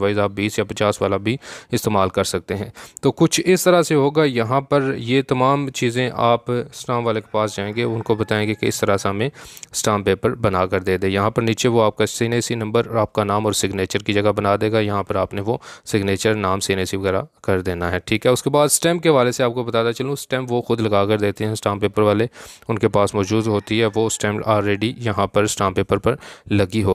wise आप 20 या 50 वाला भी इस्तेमाल कर सकते हैं तो कुछ इस तरह से होगा यहाँ पर ये तमाम चीज़ें आप स्टाम वाले के पास जाएंगे उनको बताएंगे कि इस तरह से हमें स्टाम पेपर बना कर दे दे यहाँ पर नीचे वो आपका सीन नंबर आपका नाम और सिग्नेचर की जगह बना देगा यहाँ पर आपने वो सिग्नेचर नाम सीन वगैरह कर देना है ठीक है उसके बाद स्टैम्प के वाले से आपको बताता चलूँ स्टैम्प वो खुद लगा कर देते हैं स्टाम्प पेपर वाले उनके पास मौजूद होती है वो स्टैम्प ऑलरेडी यहाँ पर स्टाम्प पेपर पर लगी हो